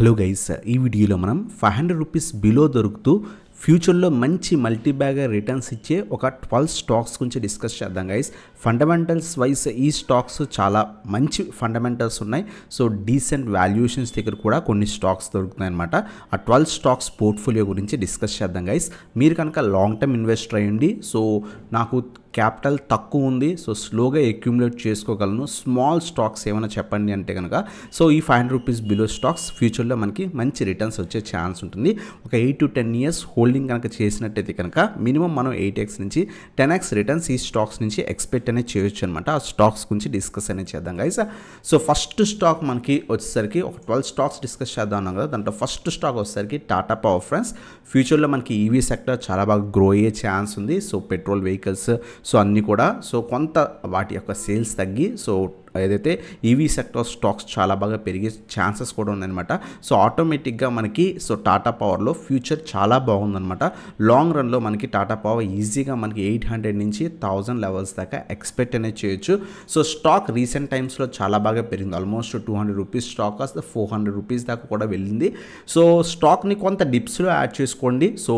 hello guys ఈ వీడియోలో మనం ఫైవ్ హండ్రెడ్ రూపీస్ బిలో దొరుకుతూ ఫ్యూచర్లో మంచి మల్టీ రిటర్న్స్ ఇచ్చే ఒక ట్వెల్వ్ స్టాక్స్ గురించి డిస్కస్ చేద్దాం గైస్ ఫండమెంటల్స్ వైజ్ ఈ స్టాక్స్ చాలా మంచి ఫండమెంటల్స్ ఉన్నాయి సో డీసెంట్ వాల్యుయేషన్స్ దగ్గర కూడా కొన్ని స్టాక్స్ దొరుకుతున్నాయి అనమాట ఆ ట్వెల్వ్ స్టాక్స్ పోర్ట్ఫోలియో గురించి డిస్కస్ చేద్దాం గైస్ మీరు కనుక లాంగ్ టర్మ్ ఇన్వెస్టర్ అయ్యండి సో నాకు క్యాపిటల్ తక్కువ ఉంది సో స్లోగా అక్యుములేట్ చేసుకోగలను స్మాల్ స్టాక్స్ ఏమైనా చెప్పండి అంటే కనుక సో ఈ five hundred rupees below stocks ఫ్యూచర్లో మనకి మంచి రిటర్న్స్ వచ్చే ఛాన్స్ ఉంటుంది ఒక eight to ten years hold holding కనుక చేసినట్టయితే కనుక మినిమం మనం ఎయిట్ ఎక్స్ నుంచి టెన్ ఎక్స్ రిటర్న్స్ ఈ స్టాక్స్ నుంచి ఎక్స్పెక్ట్ అనేది చేయొచ్చు అనమాట ఆ స్టాక్స్ గురించి డిస్కస్ అనేది చేద్దాం గైస్ సో ఫస్ట్ స్టాక్ మనకి వచ్చేసరికి ఒక ట్వెల్వ్ స్టాక్స్ డిస్కస్ చేద్దాం అన్నాం కదా దాంట్లో ఫస్ట్ స్టాక్ వచ్చేసరికి టాటా పవర్ ఫ్రెండ్స్ ఫ్యూచర్లో మనకి ఈవీ e సెక్టర్ చాలా బాగా గ్రో అయ్యే ఛాన్స్ ఉంది సో పెట్రోల్ వెహికల్స్ సో అన్నీ కూడా సో కొంత వాటి యొక్క సేల్స్ తగ్గి సో ఏదైతే ఈవీ సెక్టర్ స్టాక్స్ చాలా బాగా పెరిగే ఛాన్సెస్ కూడా ఉన్నాయన్నమాట సో ఆటోమేటిక్గా మనకి సో టాటా పవర్లో ఫ్యూచర్ చాలా బాగుందన్నమాట లాంగ్ రన్లో మనకి టాటా పవర్ ఈజీగా మనకి ఎయిట్ హండ్రెడ్ నుంచి థౌజండ్ లెవెల్స్ దాకా ఎక్స్పెక్ట్ అనేది చేయొచ్చు సో స్టాక్ రీసెంట్ టైమ్స్లో చాలా బాగా పెరిగింది almost two hundred rupees stock కాస్త ఫోర్ హండ్రెడ్ రూపీస్ దాకా కూడా వెళ్ళింది సో స్టాక్ని కొంత డిప్స్లో యాడ్ చేసుకోండి సో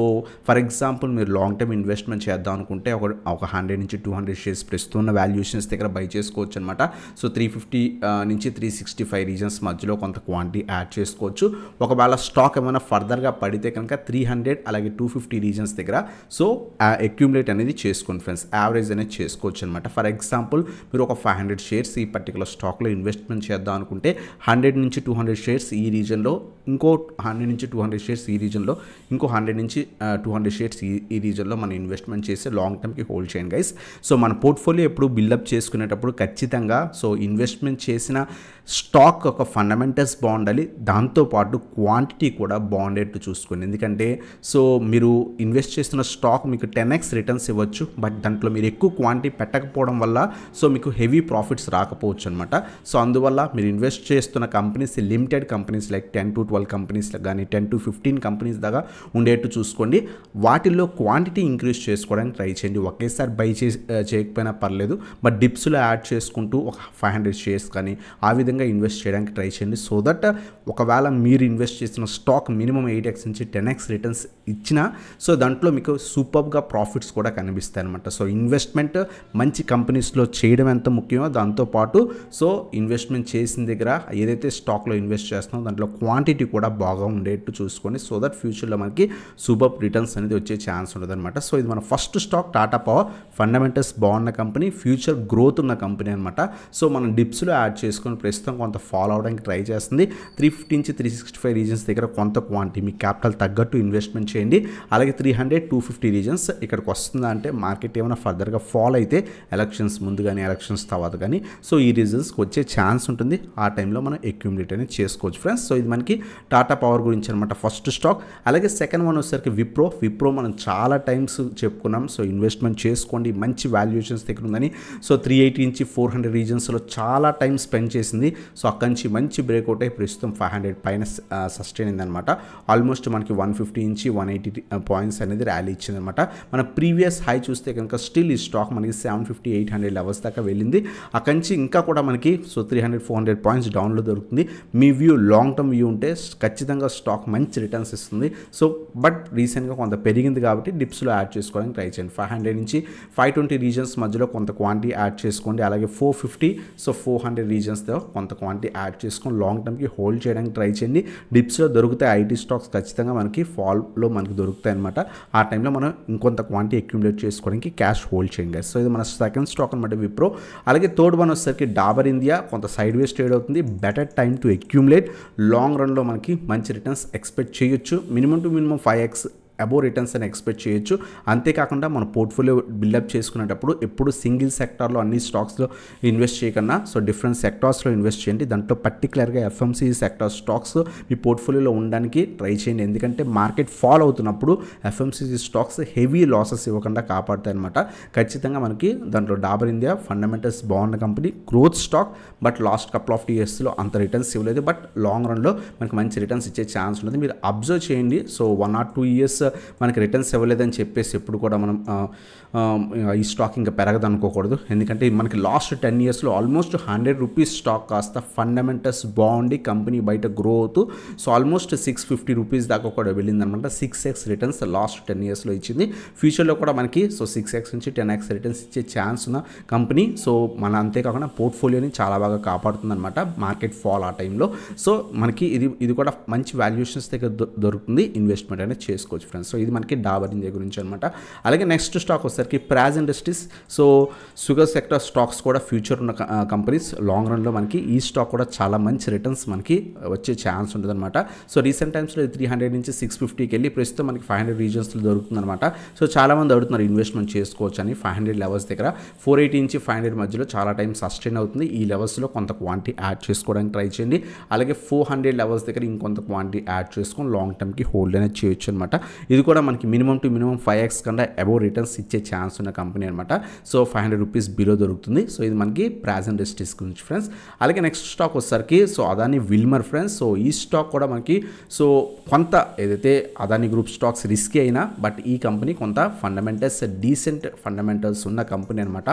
ఫర్ ఎగ్జాంపుల్ మీరు లాంగ్ టర్మ్ ఇన్వెస్ట్మెంట్ చేద్దాం అనుకుంటే ఒక ఒక హండ్రెడ్ నుంచి టూ హండ్రెడ్ షేర్స్ ఉన్న వాల్యూషన్స్ దగ్గర బై చేసుకోవచ్చు అనమాట సో త్రీ ఫిఫ్టీ నుంచి త్రీ సిక్స్టీ ఫైవ్ రీజన్స్ మధ్యలో కొంత క్వాంటిటీ యాడ్ చేసుకోవచ్చు ఒకవేళ స్టాక్ ఏమైనా ఫర్దర్గా పడితే కనుక త్రీ హండ్రెడ్ అలాగే టూ ఫిఫ్టీ రీజన్స్ దగ్గర సో అక్యూములేట్ అనేది చేసుకోండి ఫ్రెండ్స్ యావరేజ్ అనేది చేసుకోవచ్చు అనమాట ఫర్ ఎగ్జాంపుల్ మీరు ఒక ఫైవ్ హండ్రెడ్ షేర్స్ ఈ పర్టికులర్ స్టాక్లో ఇన్వెస్ట్మెంట్ చేద్దాం అనుకుంటే హండ్రెడ్ నుంచి టూ హండ్రెడ్ షేర్స్ ఈ రీజన్లో ఇంకో హండ్రెడ్ నుంచి టూ హండ్రెడ్ షేర్స్ ఈ రీజన్లో ఇంకో హండ్రెడ్ నుంచి టూ హండ్రెడ్ షేర్స్ ఈ ఈ రీజన్లో మనం ఇన్వెస్ట్మెంట్ చేసి లాంగ్ టర్మ్కి హోల్డ్ చేయండి గైస్ సో మన పోర్ట్ఫోలియో ఎప్పుడు బిల్డప్ చేసుకునేటప్పుడు ఖచ్చితంగా సో సో ఇన్వెస్ట్మెంట్ చేసిన స్టాక్ ఒక ఫండమెంటల్స్ బాగుండాలి దాంతోపాటు క్వాంటిటీ కూడా బాగుండేట్టు చూసుకోండి ఎందుకంటే సో మీరు ఇన్వెస్ట్ చేస్తున్న స్టాక్ మీకు టెన్ ఎక్స్ రిటర్న్స్ ఇవ్వచ్చు బట్ దాంట్లో మీరు ఎక్కువ క్వాంటిటీ పెట్టకపోవడం వల్ల సో మీకు హెవీ ప్రాఫిట్స్ రాకపోవచ్చు అనమాట సో అందువల్ల మీరు ఇన్వెస్ట్ చేస్తున్న companies limited companies like ten to twelve companies కానీ టెన్ టు ఫిఫ్టీన్ కంపెనీస్ దాకా ఉండేట్టు చూసుకోండి వాటిల్లో క్వాంటిటీ ఇంక్రీజ్ చేసుకోవడానికి ట్రై చేయండి ఒకేసారి బై చేయకపోయినా పర్లేదు బట్ డిప్స్లో యాడ్ చేసుకుంటూ ఒక ఫైవ్ హండ్రెడ్ షేర్స్ కానీ ఆ విధంగా ఇన్వెస్ట్ చేయడానికి ట్రై చేయండి సో దట్ ఒకవేళ మీరు ఇన్వెస్ట్ చేసిన స్టాక్ మినిమం ఎయిట్ ఎక్స్ నుంచి టెన్ ఎక్స్ రిటర్న్స్ ఇచ్చినా సో దాంట్లో మీకు సూపర్గా ప్రాఫిట్స్ కూడా కనిపిస్తాయి అనమాట సో ఇన్వెస్ట్మెంట్ మంచి కంపెనీస్లో చేయడం ఎంత ముఖ్యమో దాంతోపాటు సో ఇన్వెస్ట్మెంట్ చేసిన దగ్గర ఏదైతే స్టాక్లో ఇన్వెస్ట్ చేస్తున్నామో దాంట్లో క్వాంటిటీ కూడా బాగా ఉండేట్టు చూసుకొని సో దట్ ఫ్యూచర్లో మనకి సూపర్ రిటర్న్స్ అనేది వచ్చే ఛాన్స్ ఉంటుంది అనమాట సో ఇది మన first stock Tata Power fundamentals బాగున్న కంపెనీ ఫ్యూచర్ గ్రోత్ ఉన్న కంపెనీ అనమాట సో మనం డిప్స్లో యాడ్ చేసుకొని ప్రస్తుతం కొంత ఫాలో అవడానికి ట్రై చేస్తుంది త్రీ ఫిఫ్టీ నుంచి త్రీ సిక్స్టీ ఫైవ్ రీజన్స్ దగ్గర కొంత క్వాంటిటీ మీ క్యాపిటల్ తగ్గట్టు ఇన్వెస్ట్మెంట్ చేయండి అలాగే three hundred two fifty regions ఇక్కడికి వస్తుందా అంటే మార్కెట్ ఏమైనా ఫర్దర్గా ఫాలో అయితే ఎలక్షన్స్ ముందు కానీ ఎలక్షన్స్ తర్వాత కానీ సో ఈ రీజన్స్కి వచ్చే ఛాన్స్ ఉంటుంది ఆ టైంలో మనం ఎక్యూమిలేట్ అనేది చేసుకోవచ్చు ఫ్రెండ్స్ సో ఇది మనకి టాటా పవర్ గురించి అనమాట ఫస్ట్ స్టాక్ అలాగే సెకండ్ వన్ వచ్చేసరికి విప్రో విప్రో మనం చాలా టైమ్స్ చెప్పుకున్నాం సో ఇన్వెస్ట్మెంట్ చేసుకోండి మంచి వాల్యుయేషన్స్ దగ్గర ఉందని సో త్రీ ఎయిటీ నుంచి ఫోర్ హండ్రెడ్ రీజన్స్లో చాలా టైం స్పెండ్ చేసింది సో అక్కడి నుంచి మంచి బ్రేక్అవుట్ అయి ప్రస్తుతం ఫైవ్ హండ్రెడ్ పైన సస్టైన్ అనమాట ఆల్మోస్ట్ మనకి వన్ ఫిఫ్టీ నుంచి వన్ ఎయిటీ పాయింట్స్ అనేది ర్యాలీ ఇచ్చిందనమాట మన ప్రీవియస్ హై చూస్తే కనుక స్టిల్ ఈ స్టాక్ మనకి seven fifty eight hundred levels దాకా వెళ్ళింది అక్కడి నుంచి ఇంకా కూడా మనకి so three hundred four hundred points డౌన్లో దొరుకుతుంది మీ వ్యూ లాంగ్ టర్మ్ వ్యూ ఉంటే ఖచ్చితంగా స్టాక్ మంచి రిటర్న్స్ ఇస్తుంది సో బట్ రీసెంట్గా కొంత పెరిగింది కాబట్టి డిప్స్లో యాడ్ చేసుకోవడానికి ట్రై చేయండి ఫైవ్ హండ్రెడ్ నుంచి ఫైవ్ ట్వంటీ రీజన్స్ మధ్యలో కొంత క్వాంటిటీ యాడ్ చేసుకోండి అలాగే four fifty so four hundred రీజన్స్తో కొంత క్వాంటిటీ యాడ్ చేసుకొని లాంగ్ టర్మ్కి హోల్డ్ చేయడానికి ట్రై చేయండి డిప్స్లో దొరుకుతాయి ఐటీ స్టాక్స్ ఖచ్చితంగా మనకి ఫాల్లో మనకి దొరుకుతాయి అనమాట ఆ టైంలో మనం ఇంకొంత క్వాంటిటీ అక్యుములేట్ చేసుకోవడానికి క్యాష్ హోల్డ్ చేయండి సో ఇది మన సెకండ్ స్టాక్ అనమాట విప్రో అలాగే థర్డ్ వన్ వచ్చేసరికి డాబర్ ఇండియా కొంత సైడ్ వేస్ ట్రేడ్ అవుతుంది better time to accumulate long రన్లో మనకి మంచి రిటర్న్స్ ఎక్స్పెక్ట్ చేయొచ్చు minimum to minimum five X above అని ఎక్స్పెక్ట్ చేయొచ్చు అంతేకాకుండా మన పోర్ట్ఫోలియో బిల్డప్ చేసుకునేటప్పుడు ఎప్పుడు సింగిల్ సెక్టార్లో అన్ని స్టాక్స్లో ఇన్వెస్ట్ చేయకుండా సో డిఫరెంట్ సెక్టార్స్లో ఇన్వెస్ట్ చేయండి దాంట్లో పర్టికులర్గా ఎఫ్ఎంసీ సెక్టార్ స్టాక్స్ మీ పోర్ట్ఫోలియోలో ఉండడానికి ట్రై చేయండి ఎందుకంటే మార్కెట్ ఫాల్ అవుతున్నప్పుడు ఎఫ్ఎంసీ స్టాక్స్ హెవీ లాసెస్ ఇవ్వకుండా కాపాడుతాయి అనమాట ఖచ్చితంగా మనకి దాంట్లో డాబర్ ఇండియా ఫండమెంటల్స్ బాగున్న company growth stock but last couple of ఇయర్స్లో అంత రిటర్న్స్ ఇవ్వలేదు బట్ లాంగ్ రన్లో మనకి మంచి రిటర్న్స్ ఇచ్చే ఛాన్స్ ఉంటుంది మీరు అబ్జర్వ్ చేయండి so one or two years మనకి రిటర్న్స్ ఇవ్వలేదని చెప్పేసి ఎప్పుడు కూడా మనం ఈ స్టాక్ ఇంకా పెరగదు అనుకోకూడదు ఎందుకంటే మనకి లాస్ట్ టెన్ ఇయర్స్లో ఆల్మోస్ట్ హండ్రెడ్ రూపీస్ స్టాక్ కాస్త ఫండమెంటల్స్ బాగుండి కంపెనీ బయట గ్రో అవుతూ so almost six fifty rupees దాకా కూడా వెళ్ళింది అనమాట six X returns last ten ఇయర్స్లో ఇచ్చింది ఫ్యూచర్లో కూడా మనకి సో సిక్స్ ఎక్స్ నుంచి టెన్ ఎక్స్ రిటర్న్స్ ఇచ్చే ఛాన్స్ ఉన్న కంపెనీ సో మన అంతేకాకుండా పోర్ట్ఫోలియోని చాలా బాగా కాపాడుతుంది అనమాట మార్కెట్ ఫాల్ ఆ టైంలో సో మనకి ఇది ఇది కూడా మంచి వాల్యుయేషన్స్ దగ్గర దొరుకుతుంది ఇన్వెస్ట్మెంట్ అనేది చేసుకోవచ్చు ఫ్రెండ్స్ ఫ్రెండ్స్ సో ఇది మనకి డాబర్ ఇండియా గురించి అనమాట అలాగే నెక్స్ట్ స్టాక్ వచ్చేసరికి Praj Industries so sugar sector stocks కూడా ఫ్యూచర్ ఉన్న కంపెనీస్ లాంగ్ రన్లో మనకి ఈ స్టాక్ కూడా చాలా మంచి రిటర్న్స్ మనకి వచ్చే ఛాన్స్ ఉంటుందన్నమాట సో రీసెంట్ టైమ్స్లో త్రీ హండ్రెడ్ నుంచి సిక్స్ ఫిఫ్టీకి వెళ్ళి ప్రస్తుతం మనకి ఫైవ్ హండ్రెడ్ రీజన్స్లో అనమాట సో చాలామంది అడుగుతున్నారు ఇన్వెస్ట్మెంట్ చేసుకోవచ్చు అని ఫైవ్ హండ్రెడ్ లెవెల్స్ దగ్గర ఫోర్ ఎయిటీ నుంచి ఫైవ్ హండ్రెడ్ మధ్యలో చాలా టైం సస్టైన్ అవుతుంది ఈ లెవెల్స్లో కొంత క్వాంటిటీ యాడ్ చేసుకోవడానికి ట్రై చేయండి అలాగే ఫోర్ హండ్రెడ్ లెవెల్స్ దగ్గర ఇంకొంత క్వాంటిటీ యాడ్ చేసుకొని లాంగ్ టర్మ్కి హోల్డ్ అనేది చేయొచ్చు అనమాట ఇది కూడా మనకి minimum to minimum five X కన్నా అబోవ్ రిటర్న్స్ ఇచ్చే ఛాన్స్ ఉన్న కంపెనీ అనమాట so five hundred rupees below దొరుకుతుంది సో ఇది మనకి ప్రాజెంట్ ఎస్టీస్ గురించి ఫ్రెండ్స్ అలాగే నెక్స్ట్ స్టాక్ వచ్చేసరికి so Adani Wilmar friends so ఈ స్టాక్ కూడా మనకి సో కొంత ఏదైతే అదాని గ్రూప్ స్టాక్స్ రిస్కీ అయినా బట్ ఈ కంపెనీ కొంత ఫండమెంటల్స్ డీసెంట్ ఫండమెంటల్స్ ఉన్న కంపెనీ అనమాట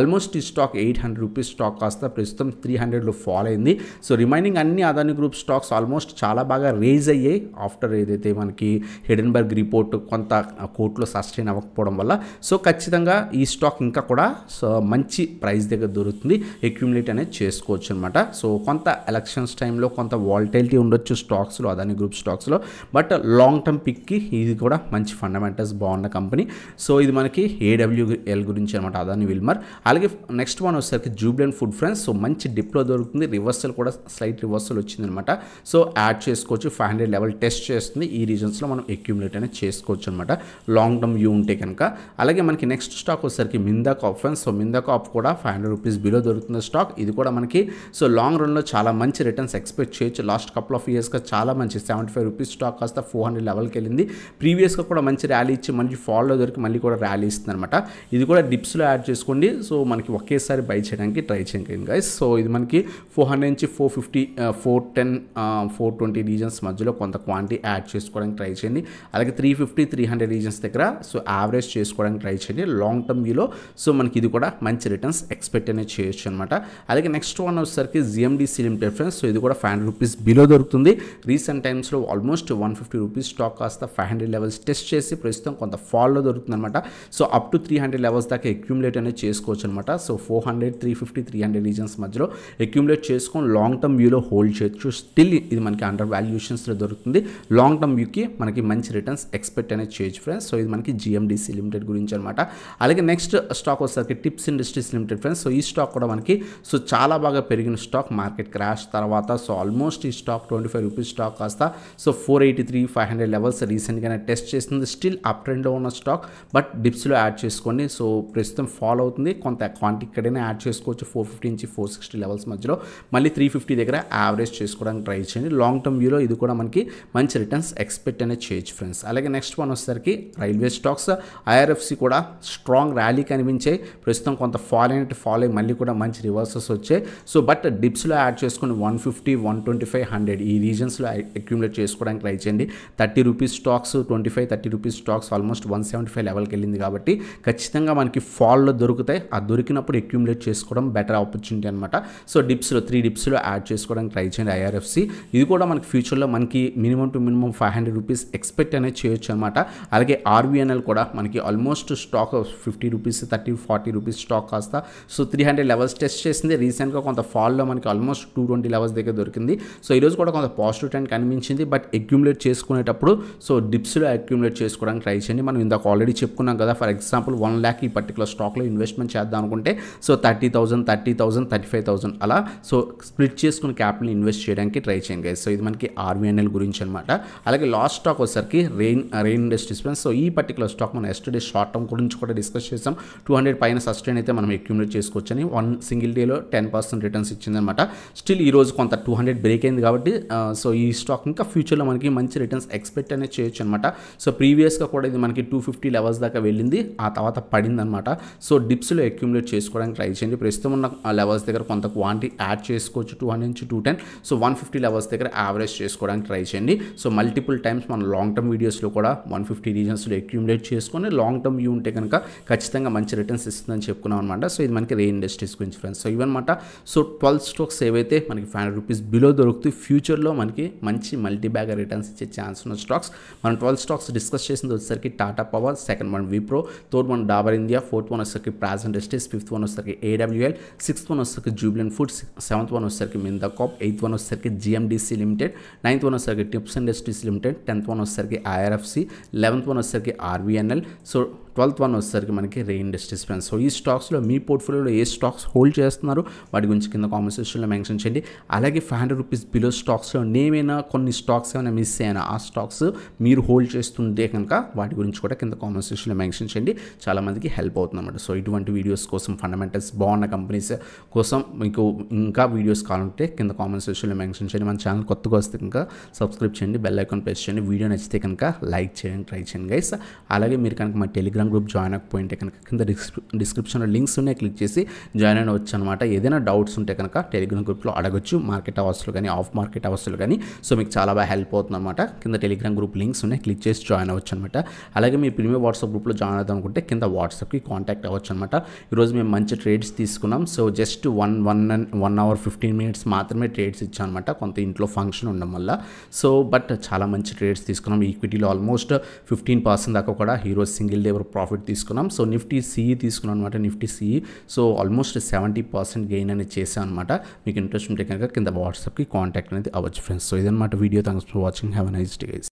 ఆల్మోస్ట్ ఈ stock eight hundred rupees stock కాస్త ప్రస్తుతం త్రీ హండ్రెడ్లో ఫాల్ అయింది సో రిమైనింగ్ అన్ని అదాని గ్రూప్ స్టాక్స్ ఆల్మోస్ట్ చాలా బాగా రేజ్ అయ్యాయి ఆఫ్టర్ ఏదైతే మనకి హెడెన్బర్గ్ రిపోర్ట్ కొంత కోర్టులో సస్టైన్ అవ్వకపోవడం వల్ల సో ఖచ్చితంగా ఈ స్టాక్ ఇంకా కూడా సో మంచి ప్రైస్ దగ్గర దొరుకుతుంది అక్యుమిలేట్ అనేది చేసుకోవచ్చు అనమాట సో కొంత ఎలక్షన్స్ టైంలో కొంత వాల్టైలిటీ ఉండొచ్చు స్టాక్స్లో అదని గ్రూప్ స్టాక్స్లో బట్ లాంగ్ టర్మ్ పిక్కి ఇది కూడా మంచి ఫండమెంటల్స్ బాగున్న కంపెనీ సో ఇది మనకి ఏడబ్ల్యూఎల్ గురించి అనమాట అదాని విల్మర్ అలాగే నెక్స్ట్ వన్ వచ్చేసరికి జూబ్లెన్ ఫుడ్ ఫ్రెండ్స్ సో మంచి డిప్లో దొరుకుతుంది రివర్సల్ కూడా స్లైట్ రివర్సల్ వచ్చిందనమాట సో యాడ్ చేసుకోవచ్చు ఫైవ్ హండ్రెడ్ లెవెల్ టెస్ట్ చేస్తుంది ఈ రీజన్స్లో మనం అక్యుమిలేట్ అయినా చేసుకోవచ్చు అనమాట లాంగ్ టర్మ్ వ్యూ ఉంటే కనుక అలాగే మనకి నెక్స్ట్ స్టాక్ వచ్చేసరికి Minda Corp so Minda Corp కూడా ఫైవ్ హండ్రెడ్ రూపీస్ బిలో దొరుకుతున్న స్టాక్ ఇది కూడా మనకి సో లాంగ్ రన్లో చాలా మంచి రిటర్న్స్ ఎక్స్పెక్ట్ చేయొచ్చు లాస్ట్ కపుల్ ఆఫ్ ఇయర్స్గా చాలా మంచి సెవెంటీ ఫైవ్ రూపీస్ స్టాక్ కాస్త ఫోర్ హండ్రెడ్ లెవెల్కి వెళ్ళింది ప్రీవియస్గా కూడా మంచి ర్యాలీ ఇచ్చి మంచి ఫాల్లో దొరికి మళ్ళీ కూడా ర్యాలీ ఇస్తుంది అనమాట ఇది కూడా డిప్స్లో యాడ్ చేసుకోండి సో మనకి ఒకేసారి బై చేయడానికి ట్రై చేయండి గైస్ సో ఇది మనకి ఫోర్ హండ్రెడ్ నుంచి four fifty four ten four twenty regions మధ్యలో కొంత క్వాంటిటీ యాడ్ చేసుకోవడానికి ట్రై చేయండి అలాగే అలాగే three fifty three hundred regions దగ్గర సో యావరేజ్ చేసుకోవడానికి ట్రై చేయండి లాంగ్ టర్మ్ వ్యూలో సో మనకి ఇది కూడా మంచి రిటర్న్స్ ఎక్స్పెక్ట్ అనేది చేయొచ్చు అనమాట అలాగే నెక్స్ట్ వన్ వచ్చేసరికి జిఎండిసి లిమిటెడ్ ఫ్రెండ్స్ సో ఇది కూడా ఫైవ్ హండ్రెడ్ రూపీస్ బిలో దొరుకుతుంది రీసెంట్ టైమ్స్లో almost one fifty rupees stock కాస్త ఫైవ్ హండ్రెడ్ లెవెల్స్ టెస్ట్ చేసి ప్రస్తుతం కొంత ఫాల్లో దొరుకుతుంది అనమాట so up to three hundred levels దాకా ఎక్యూములేట్ అనేది చేసుకోవచ్చు అనమాట so four hundred three fifty three hundred regions మధ్యలో ఎక్యూములేట్ చేసుకొని లాంగ్ టర్మ్ వ్యూలో హోల్డ్ చేయొచ్చు స్టిల్ ఇది మనకి అండర్ వాల్యూషన్స్లో దొరుకుతుంది లాంగ్ టర్మ్ వ్యూకి మనకి మంచి రిటర్న్స్ ఫ్రెండ్స్ ఎక్స్పెక్ట్ అనేది చేయొచ్చు ఫ్రెండ్స్ సో ఇది మనకి జిఎండిసి లిమిటెడ్ గురించి అనమాట అలాగే నెక్స్ట్ స్టాక్ వచ్చేసరికి tips industries limited friends so ఈ స్టాక్ కూడా మనకి సో చాలా బాగా పెరిగిన స్టాక్ మార్కెట్ క్రాష్ తర్వాత సో ఆల్మోస్ట్ ఈ stock twenty five rupees stock కాస్త so four eighty three five hundred levels రీసెంట్గానే టెస్ట్ చేస్తుంది స్టిల్ అప్ ట్రెండ్లో ఉన్న స్టాక్ బట్ డిప్స్లో యాడ్ చేసుకోండి సో ప్రస్తుతం ఫాలో అవుతుంది కొంత క్వాంటిటీ ఇక్కడైనా యాడ్ చేసుకోవచ్చు ఫోర్ ఫిఫ్టీ నుంచి ఫోర్ సిక్స్టీ లెవెల్స్ మధ్యలో మళ్ళీ త్రీ ఫిఫ్టీ దగ్గర యావరేజ్ చేసుకోవడానికి ట్రై చేయండి లాంగ్ టర్మ్ వ్యూలో ఇది కూడా మనకి మంచి రిటర్న్స్ ఎక్స్పెక్ట్ అనేది చేయొచ్చు ఫ్రెండ్స్ అలాగే నెక్స్ట్ వన్ వచ్చేసరికి రైల్వే స్టాక్స్ ఐఆర్ఎఫ్సి కూడా స్ట్రాంగ్ ర్యాలీ కనిపించాయి ప్రస్తుతం కొంత ఫాల్ అయినట్టు ఫాల్ అయ్యి మళ్ళీ కూడా మంచి రివర్సెస్ వచ్చాయి సో బట్ డిప్స్లో యాడ్ చేసుకుని one fifty one twenty five hundred ఈ రీజన్స్లో అక్యుములేట్ చేసుకోవడానికి ట్రై చేయండి thirty rupees stocks twenty five thirty rupees stocks almost one seventy five లెవెల్కి వెళ్ళింది కాబట్టి ఖచ్చితంగా మనకి ఫాల్లో దొరుకుతాయి ఆ దొరికినప్పుడు అక్యుములేట్ చేసుకోవడం బెటర్ ఆపర్చునిటీ అనమాట సో డిప్స్లో త్రీ డిప్స్లో యాడ్ చేసుకోవడానికి ట్రై చేయండి ఐఆర్ఎఫ్సి ఇది కూడా మనకి ఫ్యూచర్లో మనకి minimum to minimum five hundred rupees expect అనేది చేయొచ్చు అనమాట అలాగే ఆర్బీఎన్ఎల్ కూడా మనకి almost stock fifty rupees thirty forty rupees stock కాస్త so three hundred levels test చేసింది రీసెంట్గా కొంత ఫాల్లో మనకి ఆల్మోస్ట్ టూ ట్వంటీ లెవెల్స్ దగ్గర దొరికింది సో ఈరోజు కూడా కొంత పాజిటివ్ ట్రెండ్ కనిపించింది బట్ అక్యుములేట్ చేసుకునేటప్పుడు సో డిప్స్లో అక్యుములేట్ చేసుకోవడానికి ట్రై చేయండి మనం ఇందాక ఆల్రెడీ చెప్పుకున్నాం కదా ఫర్ ఎగ్జాంపుల్ వన్ ల్యాక్ ఈ పర్టికులర్ స్టాక్లో ఇన్వెస్ట్మెంట్ చేద్దాం అనుకుంటే so thirty thousand thirty thousand thirty five thousand అలా సో స్ప్లిట్ చేసుకుని క్యాపిటల్ ఇన్వెస్ట్ చేయడానికి ట్రై చేయండి సో ఇది మనకి ఆర్వీఎన్ఎల్ గురించి అనమాట అలాగే లాస్ట్ స్టాక్ వచ్చేసరికి రే Rain Rain Industries friends so ఈ పర్టికులర్ స్టాక్ మనం ఎస్టర్డే షార్ట్ టర్మ్ గురించి కూడా డిస్కస్ చేసాం టూ హండ్రెడ్ పైన సస్టైన్ అయితే మనం అక్యూమిలేట్ చేసుకోవచ్చని వన్ సింగిల్ డేలో టెన్ పర్సెంట్ రిటర్న్స్ ఇచ్చిందనమాట స్టిల్ ఈ రోజు కొంత టూ హండ్రెడ్ బ్రేక్ అయింది కాబట్టి సో uh, ఈ స్టాక్ ఇంకా ఫ్యూచర్లో మనకి మంచి రిటర్న్స్ ఎక్స్పెక్ట్ అనేది చేయొచ్చు అనమాట సో ప్రీవియస్గా కూడా ఇది మనకి టూ ఫిఫ్టీ లెవెల్స్ దాకా వెళ్ళింది ఆ తర్వాత పడిందనమాట సో డిప్స్లో అక్యూమిలేట్ చేసుకోవడానికి ట్రై చేయండి ప్రస్తుతం ఉన్న లెవెల్స్ దగ్గర కొంత క్వాంటిటీ యాడ్ చేసుకోవచ్చు టూ హండ్రెడ్ నుంచి two ten so one fifty levels దగ్గర యావరేజ్ చేసుకోవడానికి ట్రై చేయండి సో మల్టిపుల్ టైమ్స్ మన లాంగ్ టర్మ్ వీడియోస్ డేస్లో కూడా వన్ ఫిఫ్టీ రీజన్స్లో అక్యూమిలేట్ చేసుకొని లాంగ్ టర్మ్ వ్యూ ఉంటే కనుక ఖచ్చితంగా మంచి రిటర్న్స్ ఇస్తుందని చెప్పుకున్నాం అనమాట సో ఇది మనకి రే ఇండస్ట్రీస్ గురించి ఫ్రెండ్స్ సో ఇవన్నమాట సో ట్వెల్వ్ స్టాక్స్ ఏవైతే మనకి ఫైవ్ హండ్రెడ్ రూపీస్ బిలో దొరుకుతూ ఫ్యూచర్లో మనకి మంచి మల్టీ బ్యాగర్ రిటర్న్స్ ఇచ్చే ఛాన్స్ ఉన్న స్టాక్స్ మనం ట్వెల్వ్ స్టాక్స్ డిస్కస్ చేసింది వచ్చేసరికి Tata power second one Wipro third one Dabur India fourth one వచ్చేసరికి ప్రాజ్ ఇండస్ట్రీస్ ఫిఫ్త్ వన్ వచ్చేసరికి ఏడబ్ల్యూఎల్ సిక్స్త్ వన్ వచ్చేసరికి జూబ్లెన్ ఫుడ్స్ సెవెంత్ వన్ వచ్చేసరికి మిందా కాప్ ఎయిత్ వన్ వచ్చేసరికి జిఎండిసి లిమిటెడ్ నైన్త్ వన్ వచ్చేసరికి tips industries limited tenth one వచ్చేసరికి IR RFC eleventh one వచ్చేసరికి RBNL so twelfth one వచ్చేసరికి మనకి రే ఇండస్ట్రీస్ ఫ్రెండ్స్ సో ఈ స్టాక్స్లో మీ పోర్ట్ఫోలియోలో ఏ స్టాక్స్ హోల్డ్ చేస్తున్నారు వాటి గురించి కింద కామెంట్ సెక్షన్లో మెన్షన్ చేయండి అలాగే ఫైవ్ హండ్రెడ్ రూపీస్ బిలో స్టాక్స్లో నేమైనా కొన్ని స్టాక్స్ ఏమైనా మిస్ అయినా ఆ స్టాక్స్ మీరు హోల్డ్ చేస్తుంటే కనుక వాటి గురించి కూడా కింద కామెంట్ సెక్షన్లో మెన్షన్ చేయండి చాలామందికి హెల్ప్ అవుతుందన్నమాట సో ఇటువంటి వీడియోస్ కోసం ఫండమెంటల్స్ బాగున్న కంపెనీస్ కోసం మీకు ఇంకా వీడియోస్ కావాలంటే కింద కామెంట్ సెక్షన్లో మెన్షన్ చేయండి మన ఛానల్ కొత్తగా వస్తే కనుక సబ్స్క్రైబ్ చేయండి బెల్ ఐకాన్ ప్రెస్ చేయండి వీడియో నచ్చితే కనుక లైక్ చేయండి ట్రై చేయండి గైస్ అలాగే మీరు కనుక మా టెలిగ్రామ్ గ్రూప్ జాయిన్ అయిపోయింటే కనుక కింద డిస్క్రిప్షన్లో లింక్స్ ఉన్నాయి క్లిక్ చేసి జాయిన్ అవ్వచ్చు అనమాట ఏదైనా డౌట్స్ ఉంటే కనుక టెలిగ్రామ్ గ్రూప్లో అడగొచ్చు మార్కెట్ అవర్స్లో కానీ ఆఫ్ మార్కెట్ అవర్స్లో కానీ సో మీకు చాలా బాగా హెల్ప్ అవుతుంది అనమాట కింద టెలిగ్రామ్ గ్రూప్ లింక్స్ ఉన్నాయి క్లిక్ చేసి జాయిన్ అవ్వచ్చు అనమాట అలాగే మీ ప్రీమియం వాట్సాప్ గ్రూప్లో జాయిన్ అవుతాం అనుకుంటే కింద వాట్సాప్కి కాంటాక్ట్ అవ్వచ్చు అనమాట ఈరోజు మేము మంచి ట్రేడ్స్ తీసుకున్నాం so just one one one hour fifteen minutes మాత్రమే ట్రేడ్స్ ఇచ్చామన్నమాట కొంత ఇంట్లో ఫంక్షన్ ఉండడం వల్ల సో బట్ చాలా మంచి ట్రేడ్స్ తీసుకున్నాం ఈక్విటీలో నిఫ్టీలో ఆల్మోస్ట్ ఫిఫ్టీన్ పర్సెంట్ దాకా కూడా హీరో సింగిల్ డే ప్రాఫిట్ తీసుకున్నాం సో నిఫ్టీ సిఈ తీసుకున్నాం అనమాట nifty CE so almost seventy percent gain అనేది చేశాం అనమాట మీకు ఇంట్రెస్ట్ ఉంటే కనుక కింద వాట్సాప్కి కాంటాక్ట్ అనేది అవ్వచ్చు ఫ్రెండ్స్ సో ఇదన్నమాట video thanks for watching have nice day guys